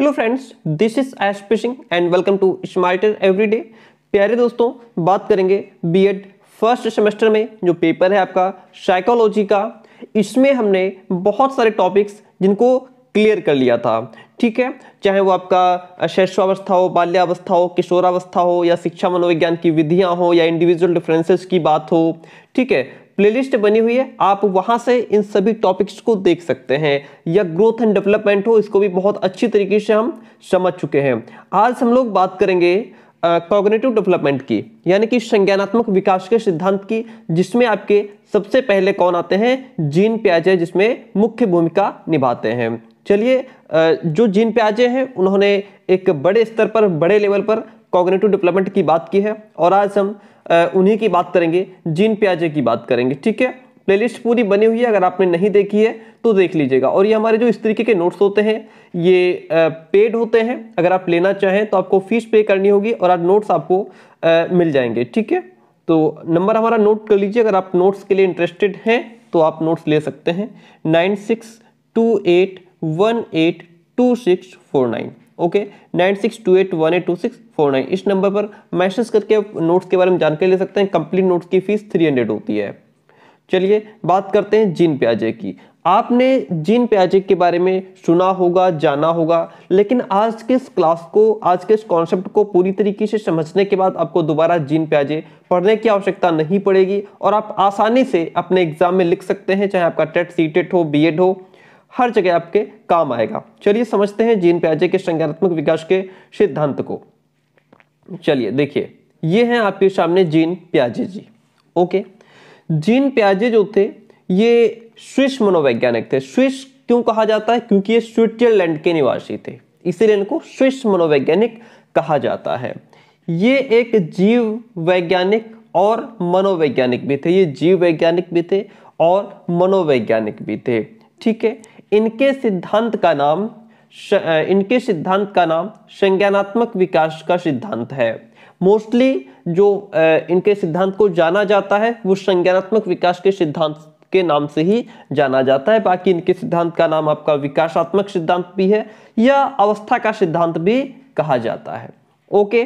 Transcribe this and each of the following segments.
hello friends this is Ash Pishing and welcome to Smarter Everyday प्यारे दोस्तों बात करेंगे बीएड फर्स्ट सेमेस्टर में जो पेपर है आपका साइकोलॉजी का इसमें हमने बहुत सारे टॉपिक्स जिनको क्लियर कर लिया था ठीक है चाहे वो आपका शैशवावस्था हो बाल्यावस्था हो किशोरावस्था हो या शिक्षा मनोविज्ञान की विधियाँ हो या इंडिविजुअल डिफरेंसेस की बात हो ठीक है प्लेलिस्ट बनी हुई है आप वहां से इन सभी टॉपिक्स को देख सकते हैं या ग्रोथ एंड डेवलपमेंट हो इसको भी बहुत अच्छी तरीके से हम समझ चुके हैं आज हम लोग बात करेंगे कॉग्नेटिव uh, डेवलपमेंट की यानी कि संज्ञानात्मक विकास के सिद्धांत की जिसमें आपके सबसे पहले कौन आते हैं जीन प्याजे जिसमें मुख्य भूमिका निभाते हैं चलिए uh, जो जीन प्याजे हैं उन्होंने एक बड़े स्तर पर बड़े लेवल पर कॉग्नेटिव डेवलपमेंट की बात की है और आज हम उन्हीं की बात करेंगे जीन प्याजे की बात करेंगे ठीक है प्लेलिस्ट पूरी बनी हुई है अगर आपने नहीं देखी है तो देख लीजिएगा और ये हमारे जो इस तरीके के नोट्स होते हैं ये पेड होते हैं अगर आप लेना चाहें तो आपको फीस पे करनी होगी और आज नोट्स आपको मिल जाएंगे ठीक है तो नंबर हमारा नोट कर लीजिए अगर आप नोट्स के लिए इंटरेस्टेड हैं तो आप नोट्स ले सकते हैं nine six two eight one eight two six four nine okay nine six two eight one eight two six four nine इस नंबर पर मैसेज करके आप नोट्स के बारे में जानकारी ले सकते हैं कंप्लीट नोट्स की फीस थ्री हंड्रेड होती है चलिए बात करते हैं जीन प्याजे की आपने जीन प्याजे के बारे में सुना होगा जाना होगा लेकिन आज के इस क्लास को आज के इस कॉन्सेप्ट को पूरी तरीके से समझने के बाद आपको दोबारा जीन प्याजे पढ़ने की आवश्यकता नहीं पड़ेगी और आप आसानी से अपने एग्जाम में लिख सकते हैं चाहे आपका टेट सी टेट हो एड हो हर जगह आपके काम आएगा चलिए समझते हैं जीन प्याजे के संज्ञानात्मक विकास के सिद्धांत को चलिए देखिए ये हैं आपके सामने जीन प्याजे जी ओके जीन प्याजे जो थे ये स्विस मनोवैज्ञानिक थे स्विस क्यों कहा जाता है क्योंकि ये स्विट्जरलैंड के निवासी थे इसीलिए इनको स्विस मनोवैज्ञानिक कहा जाता है ये एक जीव वैज्ञानिक और मनोवैज्ञानिक भी थे ये जीव वैज्ञानिक भी थे और मनोवैज्ञानिक भी थे ठीक है इनके सिद्धांत का नाम इनके सिद्धांत का नाम संज्ञानात्मक विकास का सिद्धांत है मोस्टली जो इनके सिद्धांत को जाना जाता है वो संज्ञानात्मक विकास के सिद्धांत के नाम से ही जाना जाता है बाकी इनके सिद्धांत का नाम आपका विकासात्मक सिद्धांत भी है या अवस्था का सिद्धांत भी कहा जाता है ओके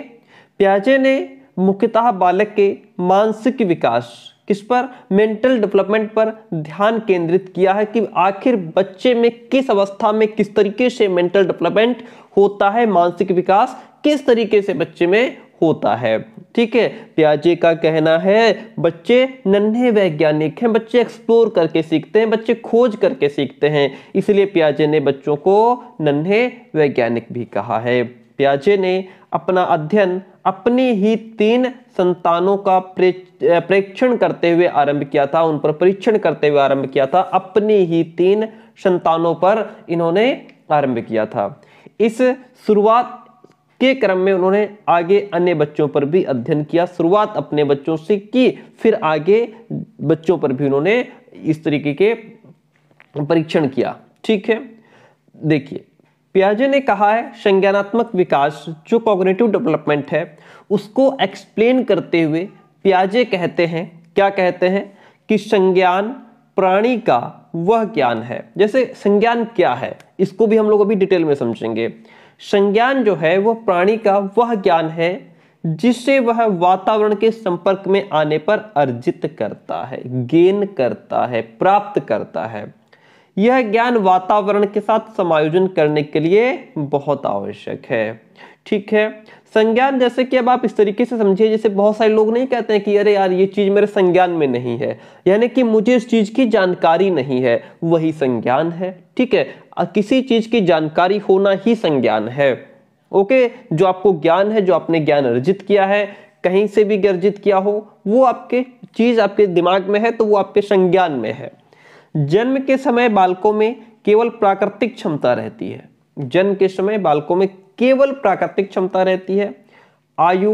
प्याजे ने मुख्यतः बालक के मानसिक विकास किस पर मेंटल डेवलपमेंट पर ध्यान केंद्रित किया है कि आखिर बच्चे में किस अवस्था में किस तरीके से मेंटल डेवलपमेंट होता है मानसिक विकास किस तरीके से बच्चे में होता है ठीक है प्याजे का कहना है बच्चे नन्हे वैज्ञानिक हैं बच्चे एक्सप्लोर करके सीखते हैं बच्चे खोज करके सीखते हैं इसलिए प्याजे ने बच्चों को नन्हे वैज्ञानिक भी कहा है प्याजे ने अपना अध्ययन अपनी ही तीन संतानों का परीक्षण करते हुए आरंभ किया था उन पर परीक्षण करते हुए आरंभ किया था अपनी ही तीन संतानों पर इन्होंने आरंभ किया था इस शुरुआत के क्रम में उन्होंने आगे अन्य बच्चों पर भी अध्ययन किया शुरुआत अपने बच्चों से की फिर आगे बच्चों पर भी उन्होंने इस तरीके के परीक्षण किया ठीक है देखिए पियाजे ने कहा है संज्ञानात्मक विकास जो कॉग्नेटिव डेवलपमेंट है उसको एक्सप्लेन करते हुए पियाजे कहते हैं क्या कहते हैं कि संज्ञान प्राणी का वह ज्ञान है जैसे संज्ञान क्या है इसको भी हम लोग अभी डिटेल में समझेंगे संज्ञान जो है वह प्राणी का वह ज्ञान है जिससे वह वातावरण के संपर्क में आने पर अर्जित करता है गेन करता है प्राप्त करता है यह ज्ञान वातावरण के साथ समायोजन करने के लिए बहुत आवश्यक है ठीक है संज्ञान जैसे कि अब आप इस तरीके से समझिए जैसे बहुत सारे लोग नहीं कहते हैं कि अरे यार ये चीज़ मेरे संज्ञान में नहीं है यानी कि मुझे इस चीज़ की जानकारी नहीं है वही संज्ञान है ठीक है किसी चीज़ की जानकारी होना ही संज्ञान है ओके जो आपको ज्ञान है जो आपने ज्ञान अर्जित किया है कहीं से भी अर्जित किया हो वो आपके चीज़ आपके दिमाग में है तो वो आपके संज्ञान में है जन्म के समय बालकों में केवल प्राकृतिक क्षमता रहती है जन्म के समय बालकों में केवल प्राकृतिक क्षमता रहती है आयु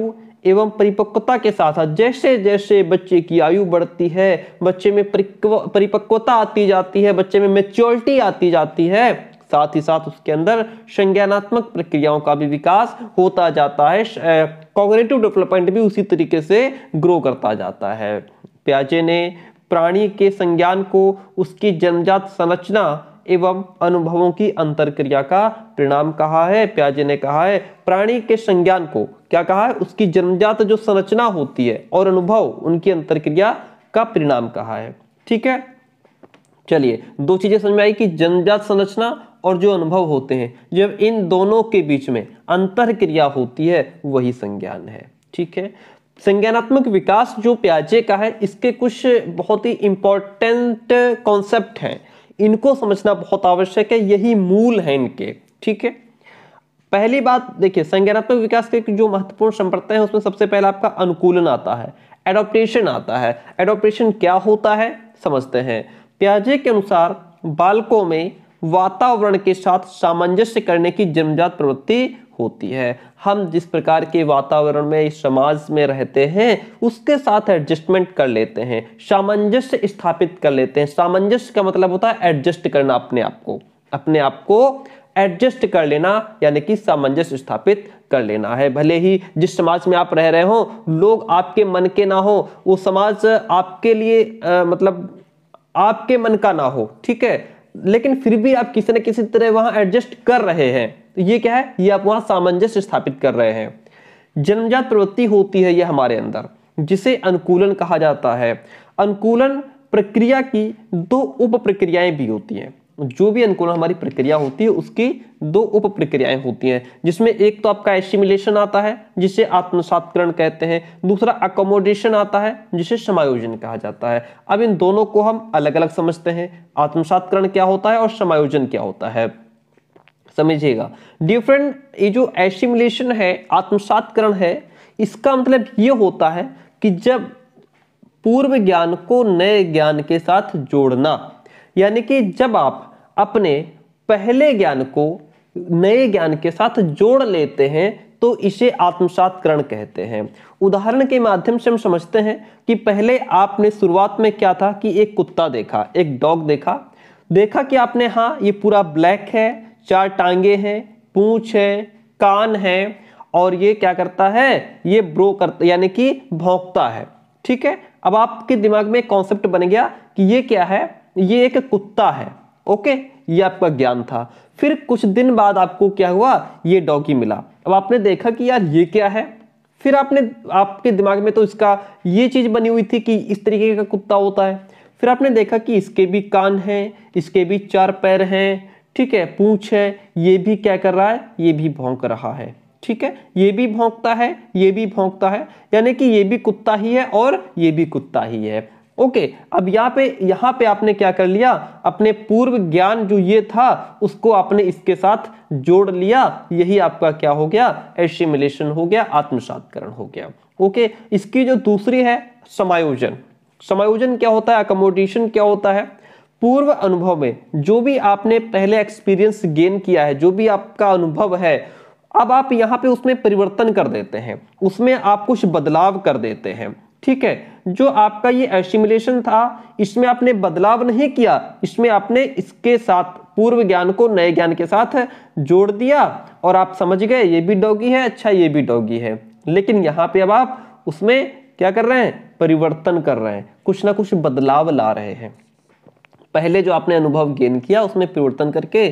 एवं परिपक्वता के साथ साथ जैसे जैसे बच्चे की आयु बढ़ती है बच्चे में परिपक्वता आती जाती है बच्चे में मेच्योरिटी आती जाती है साथ ही साथ उसके अंदर संज्ञानात्मक प्रक्रियाओं का भी विकास होता जाता है कॉग्रेटिव डेवलपमेंट भी उसी तरीके से ग्रो करता जाता है प्याजे ने प्राणी के संज्ञान को उसकी जन्मजात संरचना एवं अनुभवों की अंतरक्रिया का परिणाम कहा है प्याजे ने कहा है प्राणी के संज्ञान को क्या कहा है उसकी जन्मजात जो संरचना होती है और अनुभव उनकी अंतरक्रिया का परिणाम कहा है ठीक है चलिए दो चीजें समझ में आई कि जन्मजात संरचना और जो अनुभव होते हैं जब इन दोनों के बीच में अंतर क्रिया होती है वही संज्ञान है ठीक है संज्ञानात्मक विकास जो प्याजे का है इसके कुछ बहुत ही इंपॉर्टेंट कॉन्सेप्ट हैं इनको समझना बहुत आवश्यक है यही मूल है इनके ठीक है पहली बात देखिए संज्ञानात्मक विकास के जो महत्वपूर्ण संप्रदाय है उसमें सबसे पहला आपका अनुकूलन आता है एडोप्टेशन आता है एडोप्टेशन क्या होता है समझते हैं प्याजे के अनुसार बालकों में वातावरण के साथ सामंजस्य करने की जन्मजात प्रवृत्ति होती है हम जिस प्रकार के वातावरण में इस समाज में रहते हैं उसके साथ एडजस्टमेंट कर लेते हैं सामंजस्य स्थापित कर लेते हैं सामंजस्य का मतलब होता है एडजस्ट करना अपने आप को अपने आप को एडजस्ट कर लेना यानी कि सामंजस्य स्थापित कर लेना है भले ही जिस समाज में आप रह रहे हो लोग आपके मन के ना हो वो समाज आपके लिए आ, मतलब आपके मन का ना हो ठीक है लेकिन फिर भी आप किसी न किसी तरह वहां एडजस्ट कर रहे हैं तो ये क्या है ये आप वहां सामंजस्य स्थापित कर रहे हैं जन्मजात प्रवृत्ति होती है ये हमारे अंदर जिसे अनुकूलन कहा जाता है अनुकूलन प्रक्रिया की दो उप प्रक्रियाएं भी होती हैं जो भी अनुकूलन हमारी प्रक्रिया होती है उसकी दो उप प्रक्रियाएं होती हैं जिसमें एक तो आपका एसिमिलेशन आता है जिसे आत्मसातकरण कहते हैं दूसरा अकोमोडेशन आता है जिसे समायोजन कहा जाता है अब इन दोनों को हम अलग अलग समझते हैं आत्मसातकरण क्या होता है और समायोजन क्या होता है समझिएगा डिफरेंट ये जो एसिमिलेशन है आत्मसातकरण है इसका मतलब ये होता है कि जब पूर्व ज्ञान को नए ज्ञान के साथ जोड़ना यानी कि जब आप अपने पहले ज्ञान को नए ज्ञान के साथ जोड़ लेते हैं तो इसे आत्मसात करण कहते हैं उदाहरण के माध्यम से हम समझते हैं कि पहले आपने शुरुआत में क्या था कि एक कुत्ता देखा एक डॉग देखा देखा कि आपने हाँ ये पूरा ब्लैक है चार टांगे हैं पूछ है कान है और ये क्या करता है ये ब्रो करता यानी कि भोंकता है ठीक है अब आपके दिमाग में कॉन्सेप्ट बन गया कि ये क्या है ये एक कुत्ता है ओके ये आपका ज्ञान था फिर कुछ दिन बाद आपको क्या हुआ ये डॉगी मिला अब आपने देखा कि यार ये क्या है फिर आपने आपके दिमाग में तो इसका ये चीज़ बनी हुई थी कि इस तरीके का कुत्ता होता है फिर आपने देखा कि इसके भी कान हैं इसके भी चार पैर हैं ठीक है पूछ है ये भी क्या कर रहा है ये भी भोंक रहा है ठीक है ये भी भोंकता है ये भी भोंकता है यानी कि ये भी कुत्ता ही है और ये भी कुत्ता ही है ओके अब यहाँ पे यहाँ पे आपने क्या कर लिया अपने पूर्व ज्ञान जो ये था उसको आपने इसके साथ जोड़ लिया यही आपका क्या हो गया एसिमिलेशन हो गया आत्मसातकरण हो गया ओके इसकी जो दूसरी है समायोजन समायोजन क्या होता है अकोमोडेशन क्या होता है पूर्व अनुभव में जो भी आपने पहले एक्सपीरियंस गेन किया है जो भी आपका अनुभव है अब आप यहाँ पे उसमें परिवर्तन कर देते हैं उसमें आप कुछ बदलाव कर देते हैं ठीक है जो आपका ये एसिमुलेशन था इसमें आपने बदलाव नहीं किया इसमें आपने इसके साथ पूर्व ज्ञान को नए ज्ञान के साथ जोड़ दिया और आप समझ गए ये भी डॉगी है अच्छा ये भी डॉगी है लेकिन यहाँ पे अब आप उसमें क्या कर रहे हैं परिवर्तन कर रहे हैं कुछ ना कुछ बदलाव ला रहे हैं पहले जो आपने अनुभव गेन किया उसमें परिवर्तन करके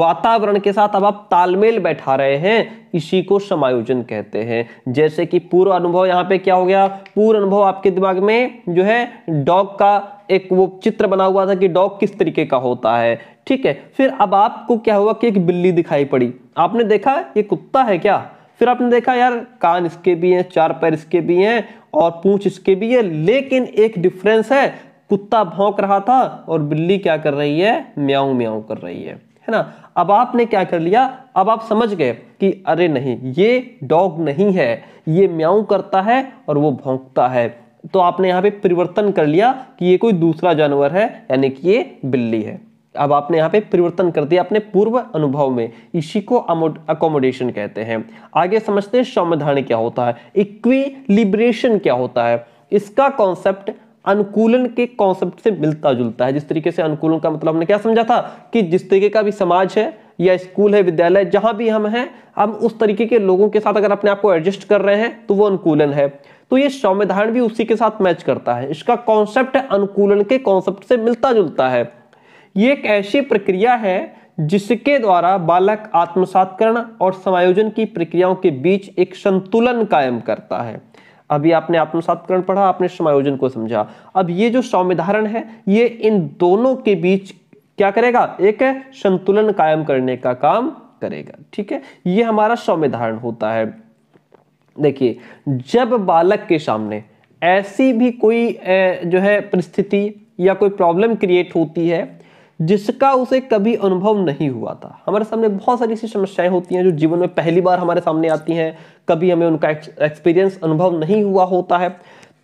वातावरण के साथ अब आप तालमेल बैठा रहे हैं इसी को समायोजन कहते हैं जैसे कि पूर्व अनुभव यहाँ पे क्या हो गया पूर्व अनुभव आपके दिमाग में जो है डॉग का एक वो चित्र बना हुआ था कि डॉग किस तरीके का होता है ठीक है फिर अब आपको क्या हुआ कि एक बिल्ली दिखाई पड़ी आपने देखा ये कुत्ता है क्या फिर आपने देखा यार कान इसके भी हैं चार पैर इसके भी हैं और पूछ इसके भी है लेकिन एक डिफरेंस है कुत्ता भौंक रहा था और बिल्ली क्या कर रही है म्याऊ म्याऊ कर रही है है ना अब आपने क्या कर लिया अब आप समझ गए कि अरे नहीं ये डॉग नहीं है ये म्याऊ करता है और वो भौंकता है तो आपने यहाँ पे परिवर्तन कर लिया कि ये कोई दूसरा जानवर है यानी कि ये बिल्ली है अब आपने यहाँ पे परिवर्तन कर दिया अपने पूर्व अनुभव में इसी को अकोमोडेशन कहते हैं आगे समझते हैं संविधान क्या होता है इक्वी क्या होता है इसका कॉन्सेप्ट अनुकूलन के कॉन्सेप्ट से मिलता जुलता है जिस तरीके से अनुकूलन का मतलब हमने क्या समझा था कि जिस तरीके का भी समाज है या स्कूल है विद्यालय जहां भी हम हैं हम उस तरीके के लोगों के साथ अगर अपने आप को एडजस्ट कर रहे हैं तो वो अनुकूलन है तो ये संविधान भी उसी के साथ मैच करता है इसका कॉन्सेप्ट अनुकूलन के कॉन्सेप्ट से मिलता जुलता है ये एक ऐसी प्रक्रिया है जिसके द्वारा बालक आत्मसात और समायोजन की प्रक्रियाओं के बीच एक संतुलन कायम करता है अभी आपने आत्मसातकरण पढ़ा आपने समायोजन को समझा अब ये जो संविधारण है ये इन दोनों के बीच क्या करेगा एक संतुलन कायम करने का काम करेगा ठीक है ये हमारा संविधारण होता है देखिए जब बालक के सामने ऐसी भी कोई जो है परिस्थिति या कोई प्रॉब्लम क्रिएट होती है जिसका उसे कभी अनुभव नहीं हुआ था हमारे सामने बहुत सारी ऐसी समस्याएं होती हैं जो जीवन में पहली बार हमारे सामने आती हैं कभी हमें उनका एक्सपीरियंस अनुभव नहीं हुआ होता है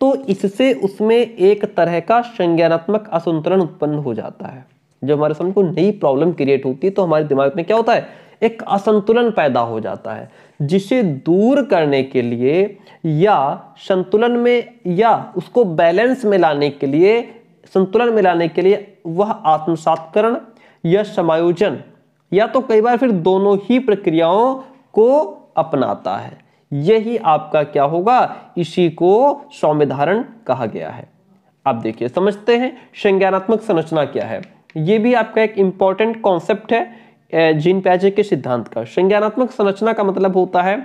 तो इससे उसमें एक तरह का संज्ञानात्मक असंतुलन उत्पन्न हो जाता है जब हमारे सामने कोई नई प्रॉब्लम क्रिएट होती है तो हमारे दिमाग में क्या होता है एक असंतुलन पैदा हो जाता है जिसे दूर करने के लिए या संतुलन में या उसको बैलेंस में लाने के लिए संतुलन में लाने के लिए वह आत्मसातकरण या समायोजन या तो कई बार फिर दोनों ही प्रक्रियाओं को अपनाता है यही आपका क्या होगा इसी को सौम्यधारण कहा गया है आप देखिए समझते हैं संज्ञानात्मक संरचना क्या है यह भी आपका एक इंपॉर्टेंट कॉन्सेप्ट है जीन पैजे के सिद्धांत का संज्ञानात्मक संरचना का मतलब होता है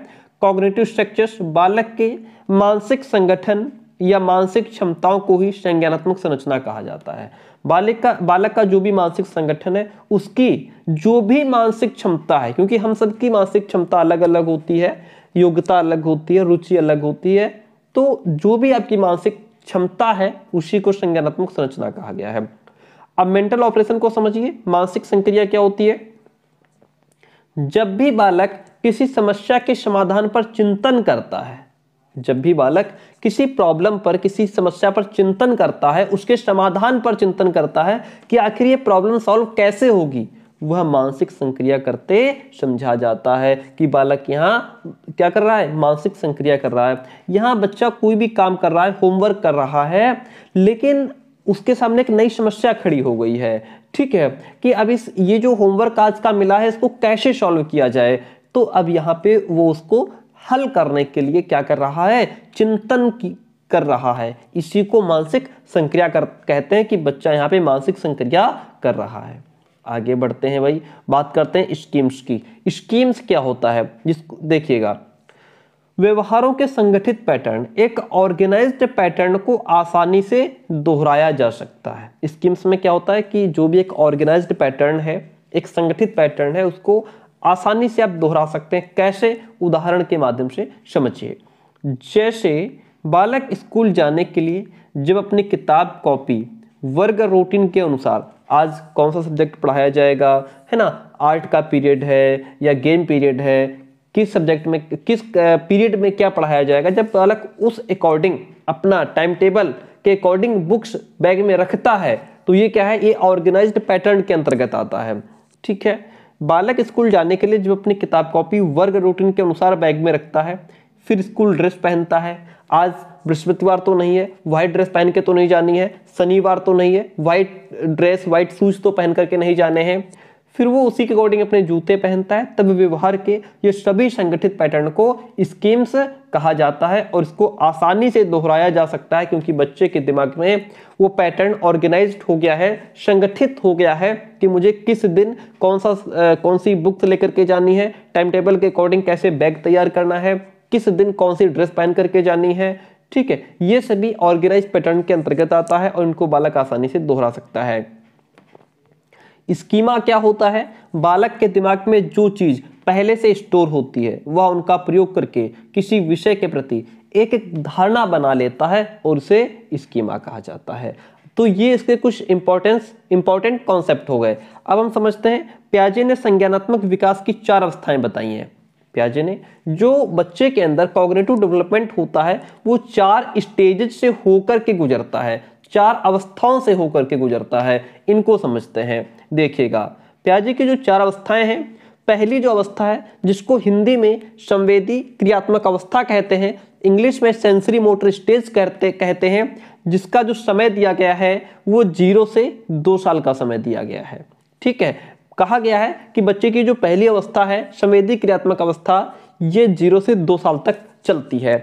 कॉग्नेटिव स्ट्रक्चर्स बालक के मानसिक संगठन या मानसिक क्षमताओं को ही संज्ञानात्मक संरचना कहा जाता है बालक का बालक का जो भी मानसिक संगठन है उसकी जो भी मानसिक क्षमता है क्योंकि हम सबकी मानसिक क्षमता अलग अलग होती है योग्यता अलग होती है रुचि अलग होती है तो जो भी आपकी मानसिक क्षमता है उसी को संज्ञानात्मक संरचना कहा गया है अब मेंटल ऑपरेशन को समझिए मानसिक संक्रिया क्या होती है जब भी बालक किसी समस्या के समाधान पर चिंतन करता है जब भी बालक किसी प्रॉब्लम पर किसी समस्या पर चिंतन करता है उसके समाधान पर चिंतन करता है कि आखिर ये प्रॉब्लम सॉल्व कैसे होगी वह मानसिक संक्रिया करते समझा जाता है कि बालक यहाँ क्या कर रहा है मानसिक संक्रिया कर रहा है यहाँ बच्चा कोई भी काम कर रहा है होमवर्क कर रहा है लेकिन उसके सामने एक नई समस्या खड़ी हो गई है ठीक है कि अब इस ये जो होमवर्क आज का मिला है इसको कैसे सॉल्व किया जाए तो अब यहाँ पे वो उसको हल करने के लिए क्या कर रहा है चिंतन की कर रहा है इसी को मानसिक संक्रिया कर कहते हैं कि बच्चा यहाँ पे मानसिक संक्रिया कर रहा है आगे बढ़ते हैं भाई बात करते हैं स्कीम्स की स्कीम्स क्या होता है जिसको देखिएगा व्यवहारों के संगठित पैटर्न एक ऑर्गेनाइज्ड पैटर्न को आसानी से दोहराया जा सकता है स्कीम्स में क्या होता है कि जो भी एक ऑर्गेनाइज्ड पैटर्न है एक संगठित पैटर्न है उसको आसानी से आप दोहरा सकते हैं कैसे उदाहरण के माध्यम से समझिए जैसे बालक स्कूल जाने के लिए जब अपनी किताब कॉपी वर्ग रूटीन के अनुसार आज कौन सा सब्जेक्ट पढ़ाया जाएगा है ना आर्ट का पीरियड है या गेम पीरियड है किस सब्जेक्ट में किस पीरियड में क्या पढ़ाया जाएगा जब बालक उस अकॉर्डिंग अपना टाइम टेबल के अकॉर्डिंग बुक्स बैग में रखता है तो ये क्या है ये ऑर्गेनाइज्ड पैटर्न के अंतर्गत आता है ठीक है बालक स्कूल जाने के लिए जब अपनी किताब कॉपी वर्ग रूटीन के अनुसार बैग में रखता है फिर स्कूल ड्रेस पहनता है आज बृहस्पतिवार तो नहीं है व्हाइट ड्रेस पहन के तो नहीं जानी है शनिवार तो नहीं है व्हाइट ड्रेस व्हाइट शूज तो पहन करके नहीं जाने हैं फिर वो उसी के अकॉर्डिंग अपने जूते पहनता है तब व्यवहार के ये सभी संगठित पैटर्न को स्कीम्स कहा जाता है और इसको आसानी से दोहराया जा सकता है क्योंकि बच्चे के दिमाग में वो पैटर्न ऑर्गेनाइज हो गया है संगठित हो गया है कि मुझे किस दिन कौन सा कौन सी बुक्स लेकर के जानी है टाइम टेबल के अकॉर्डिंग कैसे बैग तैयार करना है किस दिन कौन सी ड्रेस पहन करके जानी है ठीक है ये सभी ऑर्गेनाइज पैटर्न के अंतर्गत आता है और इनको बालक आसानी से दोहरा सकता है स्कीमा क्या होता है बालक के दिमाग में जो चीज़ पहले से स्टोर होती है वह उनका प्रयोग करके किसी विषय के प्रति एक एक धारणा बना लेता है और उसे स्कीमा कहा जाता है तो ये इसके कुछ इंपॉर्टेंस इंपॉर्टेंट कॉन्सेप्ट हो गए अब हम समझते हैं प्याजे ने संज्ञानात्मक विकास की चार अवस्थाएं बताई हैं प्याजे ने जो बच्चे के अंदर कॉग्रेटिव डेवलपमेंट होता है वो चार स्टेजेस से होकर के गुजरता है चार अवस्थाओं से होकर के गुजरता है इनको समझते हैं देखिएगा प्याजी की जो चार अवस्थाएं हैं पहली जो अवस्था है जिसको हिंदी में संवेदी क्रियात्मक अवस्था कहते हैं इंग्लिश में सेंसरी मोटर स्टेज कहते कहते हैं जिसका जो समय दिया गया है वो जीरो से दो साल का समय दिया गया है ठीक है कहा गया है कि बच्चे की जो पहली अवस्था है संवेदी क्रियात्मक अवस्था ये जीरो से दो साल तक चलती है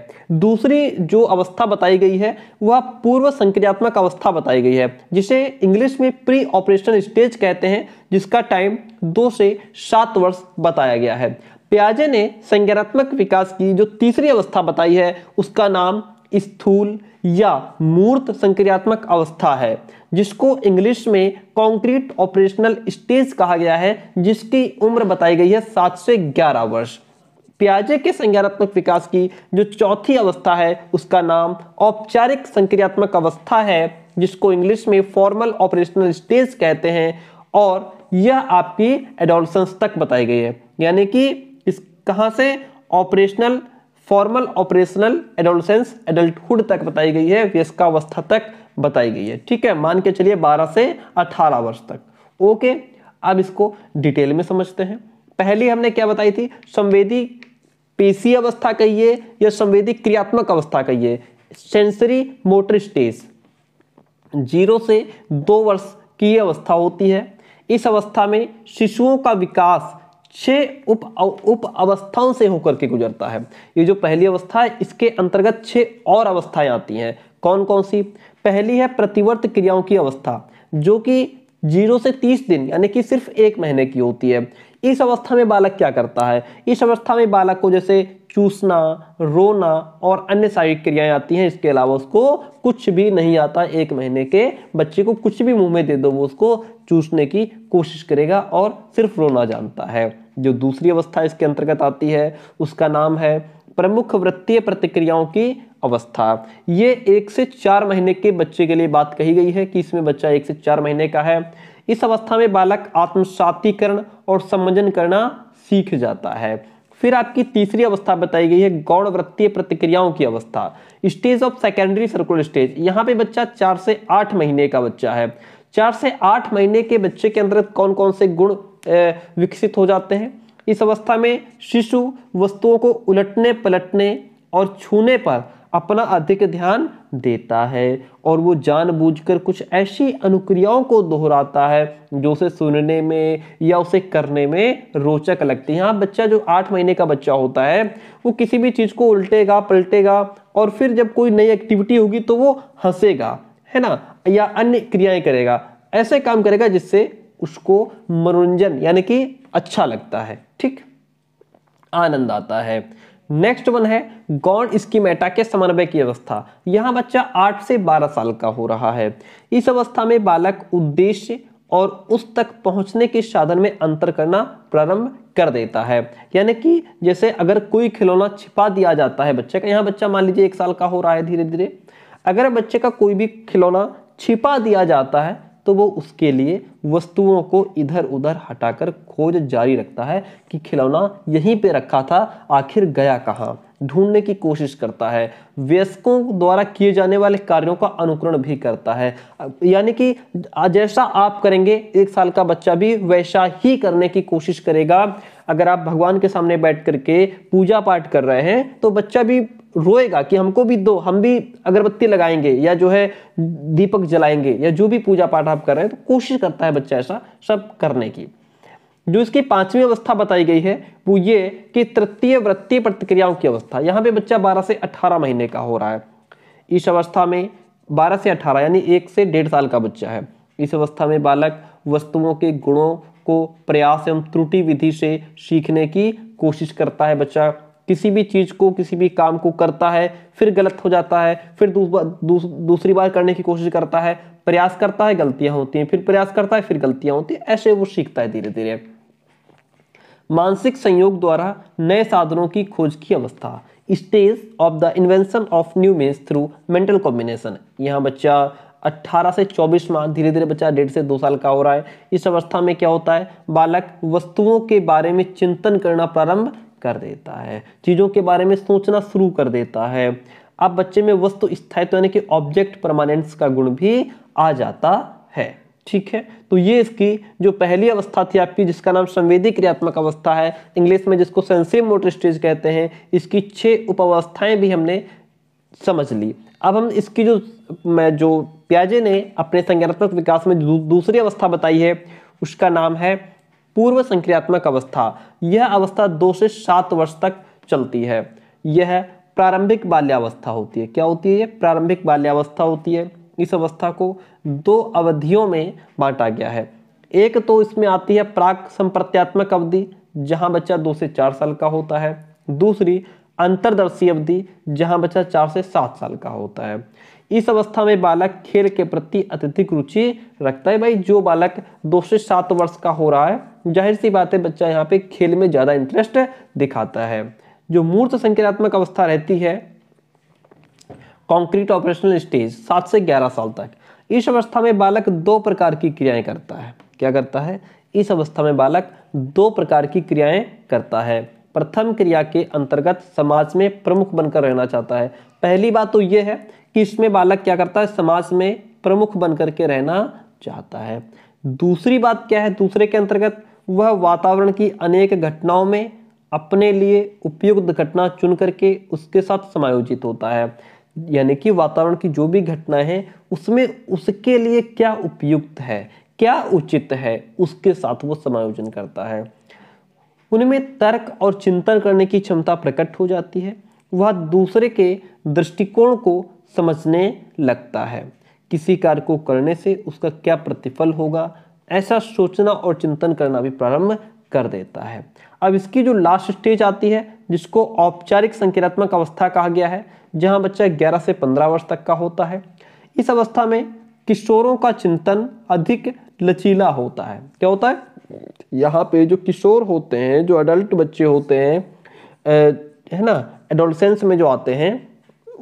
दूसरी जो अवस्था बताई गई है वह पूर्व संक्रियात्मक अवस्था बताई गई है जिसे इंग्लिश में प्री ऑपरेशन स्टेज कहते हैं जिसका टाइम दो से सात वर्ष बताया गया है प्याजे ने संज्ञात्मक विकास की जो तीसरी अवस्था बताई है उसका नाम स्थूल या मूर्त संक्रियात्मक अवस्था है जिसको इंग्लिश में कॉन्क्रीट ऑपरेशनल स्टेज कहा गया है जिसकी उम्र बताई गई है सात से ग्यारह वर्ष प्याजे के संज्ञानात्मक विकास की जो चौथी अवस्था है उसका नाम औपचारिक संक्रियात्मक अवस्था है जिसको इंग्लिश में फॉर्मल ऑपरेशनल स्टेज कहते हैं और यह आपकी एडोलसेंस तक बताई गई है यानी कि इस कहाँ से operational formal operational adolescence adulthood तक बताई गई है अवस्था तक बताई गई है ठीक है मान के चलिए 12 से 18 वर्ष तक ओके अब इसको डिटेल में समझते हैं पहले हमने क्या बताई थी संवेदी पेशी अवस्था कहिए या संवेदी क्रियात्मक अवस्था कहिए सेंसरी मोटर स्टेज जीरो से दो वर्ष की अवस्था होती है इस अवस्था में शिशुओं का विकास छह उप उप अवस्थाओं से होकर के गुजरता है ये जो पहली अवस्था है इसके अंतर्गत छह और अवस्थाएं आती हैं कौन कौन सी पहली है प्रतिवर्त क्रियाओं की अवस्था जो कि जीरो से तीस दिन यानी कि सिर्फ एक महीने की होती है इस अवस्था में बालक क्या करता है इस अवस्था में बालक को जैसे चूसना रोना और अन्य शारीरिक क्रियाएं आती हैं इसके अलावा उसको कुछ भी नहीं आता एक महीने के बच्चे को कुछ भी मुंह में दे दो वो उसको चूसने की कोशिश करेगा और सिर्फ रोना जानता है जो दूसरी अवस्था इसके अंतर्गत आती है उसका नाम है प्रमुख वृत्तीय प्रतिक्रियाओं की अवस्था ये एक से चार महीने के बच्चे के लिए बात कही गई है कि इसमें बच्चा एक से चार महीने का है इस अवस्था में बालक आत्मसातीकरण और समंजन करना सीख जाता है फिर आपकी तीसरी अवस्था बताई गई है गौण वृत्तीय प्रतिक्रियाओं की अवस्था stage of secondary circular stage यहाँ पे बच्चा चार से आठ महीने का बच्चा है चार से आठ महीने के बच्चे के अंदर कौन कौन से गुण विकसित हो जाते हैं इस अवस्था में शिशु वस्तुओं को उलटने पलटने और छूने पर अपना अधिक ध्यान देता है और वो जानबूझकर कुछ ऐसी अनुक्रियाओं को दोहराता है जो उसे सुनने में या उसे करने में रोचक लगती है हाँ बच्चा जो आठ महीने का बच्चा होता है वो किसी भी चीज़ को उल्टेगा पलटेगा और फिर जब कोई नई एक्टिविटी होगी तो वो हंसेगा है ना या अन्य क्रियाएं करेगा ऐसे काम करेगा जिससे उसको मनोरंजन यानी कि अच्छा लगता है ठीक आनंद आता है नेक्स्ट वन है गौण स्कीमेटा के समन्वय की अवस्था यहाँ बच्चा आठ से बारह साल का हो रहा है इस अवस्था में बालक उद्देश्य और उस तक पहुंचने के साधन में अंतर करना प्रारंभ कर देता है यानी कि जैसे अगर कोई खिलौना छिपा दिया जाता है बच्चे का यहाँ बच्चा मान लीजिए एक साल का हो रहा है धीरे धीरे अगर बच्चे का कोई भी खिलौना छिपा दिया जाता है तो वो उसके लिए वस्तुओं को इधर उधर हटाकर खोज जारी रखता है कि खिलौना यहीं पे रखा था आखिर गया कहाँ ढूंढने की कोशिश करता है वयस्कों द्वारा किए जाने वाले कार्यों का अनुकरण भी करता है यानी कि जैसा आप करेंगे एक साल का बच्चा भी वैसा ही करने की कोशिश करेगा अगर आप भगवान के सामने बैठ करके पूजा पाठ कर रहे हैं तो बच्चा भी रोएगा कि हमको भी दो हम भी अगरबत्ती लगाएंगे या जो है दीपक जलाएंगे या जो भी पूजा पाठ आप कर रहे हैं तो कोशिश करता है बच्चा ऐसा सब करने की जो इसकी पांचवी अवस्था बताई गई है वो ये कि तृतीय वृत्तीय प्रतिक्रियाओं की अवस्था यहाँ पे बच्चा 12 से 18 महीने का हो रहा है इस अवस्था में 12 से 18 यानी एक से डेढ़ साल का बच्चा है इस अवस्था में बालक वस्तुओं के गुणों को प्रयास एवं त्रुटि विधि से सीखने की कोशिश करता है बच्चा किसी भी चीज़ को किसी भी काम को करता है फिर गलत हो जाता है फिर दूस, दूसरी बार करने की कोशिश करता है प्रयास करता है गलतियां होती हैं फिर प्रयास करता है फिर गलतियां होती हैं ऐसे वो सीखता है धीरे धीरे मानसिक संयोग द्वारा नए साधनों की खोज की अवस्था stage of the invention of new means through mental combination यहाँ बच्चा 18 से 24 माह धीरे धीरे बच्चा डेढ़ से दो साल का हो रहा है इस अवस्था में क्या होता है बालक वस्तुओं के बारे में चिंतन करना प्रारंभ कर देता है चीज़ों के बारे में सोचना शुरू कर देता है अब बच्चे में वस्तु स्थायित्व यानी कि ऑब्जेक्ट परमानेंस का गुण भी आ जाता है ठीक है तो ये इसकी जो पहली अवस्था थी आपकी जिसका नाम संवेदी क्रियात्मक अवस्था है इंग्लिश में जिसको सेंसिव मोटर स्टेज कहते हैं इसकी छः उपावस्थाएं भी हमने समझ ली अब हम इसकी जो मैं जो प्याजे ने अपने संज्ञानात्मक विकास में दू, दूसरी अवस्था बताई है उसका नाम है पूर्व संक्रियात्मक अवस्था यह अवस्था दो से सात वर्ष तक चलती है यह प्रारंभिक बाल्यावस्था होती है क्या होती है ये प्रारंभिक बाल्यावस्था होती है इस अवस्था को दो अवधियों में बांटा गया है एक तो इसमें आती है प्राक संप्रत्यात्मक अवधि जहां बच्चा दो से चार साल का होता है दूसरी अंतरदर्शी अवधि जहां बच्चा चार से सात साल का होता है इस अवस्था में बालक खेल के प्रति अत्यधिक रुचि रखता है भाई जो बालक दो से सात वर्ष का हो रहा है जाहिर सी बात है बच्चा यहाँ पे खेल में ज़्यादा इंटरेस्ट दिखाता है जो मूर्त संकेतात्मक अवस्था रहती है कॉन्क्रीट ऑपरेशनल स्टेज सात से ग्यारह साल तक इस अवस्था में बालक दो प्रकार की क्रियाएं करता है क्या करता है इस अवस्था में बालक दो प्रकार की क्रियाएं करता है प्रथम क्रिया के अंतर्गत समाज में प्रमुख बनकर रहना चाहता है पहली बात तो यह है कि इसमें बालक क्या करता है समाज में प्रमुख बनकर के रहना चाहता है दूसरी बात क्या है दूसरे के अंतर्गत वह वातावरण की अनेक घटनाओं में अपने लिए उपयुक्त घटना चुन करके उसके साथ समायोजित होता है यानी कि वातावरण की जो भी घटना है उसमें उसके लिए क्या उपयुक्त है क्या उचित है उसके साथ वो समायोजन करता है उनमें तर्क और चिंतन करने की क्षमता प्रकट हो जाती है वह दूसरे के दृष्टिकोण को समझने लगता है किसी कार्य को करने से उसका क्या प्रतिफल होगा ऐसा सोचना और चिंतन करना भी प्रारंभ कर देता है अब इसकी जो लास्ट स्टेज आती है जिसको औपचारिक संकेतात्मक अवस्था कहा गया है जहां बच्चा 11 से 15 वर्ष तक का होता है इस अवस्था में किशोरों का चिंतन अधिक लचीला होता है क्या होता है यहाँ पे जो किशोर होते हैं जो अडल्ट बच्चे होते हैं है ना एडोलसेंस में जो आते हैं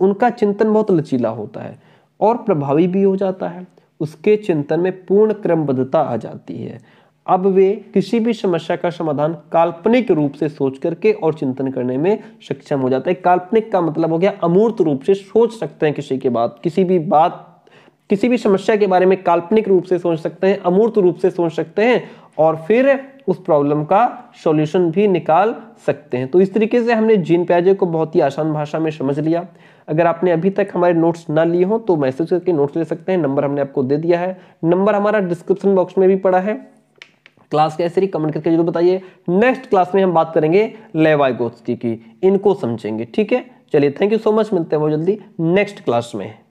उनका चिंतन बहुत लचीला होता है और प्रभावी भी हो जाता है उसके चिंतन में पूर्ण क्रमबद्धता आ जाती है अब वे किसी भी समस्या का समाधान काल्पनिक रूप से सोच करके और चिंतन करने में सक्षम हो जाते हैं काल्पनिक का मतलब हो गया अमूर्त रूप से सोच सकते हैं किसी के बात किसी भी बात किसी भी समस्या के बारे में काल्पनिक रूप से सोच सकते हैं अमूर्त रूप से सोच सकते हैं और फिर उस प्रॉब्लम का सॉल्यूशन भी निकाल सकते हैं तो इस तरीके से हमने जीन प्याजे को बहुत ही आसान भाषा में समझ लिया अगर आपने अभी तक हमारे नोट्स ना लिए हों तो मैसेज करके नोट्स ले सकते हैं नंबर हमने आपको दे दिया है नंबर हमारा डिस्क्रिप्शन बॉक्स में भी पड़ा है क्लास कैसे रही कमेंट करके जरूर बताइए नेक्स्ट क्लास में हम बात करेंगे लेवाइगोत्स्की की इनको समझेंगे ठीक है चलिए थैंक यू सो मच मिलते हैं बहुत जल्दी नेक्स्ट क्लास में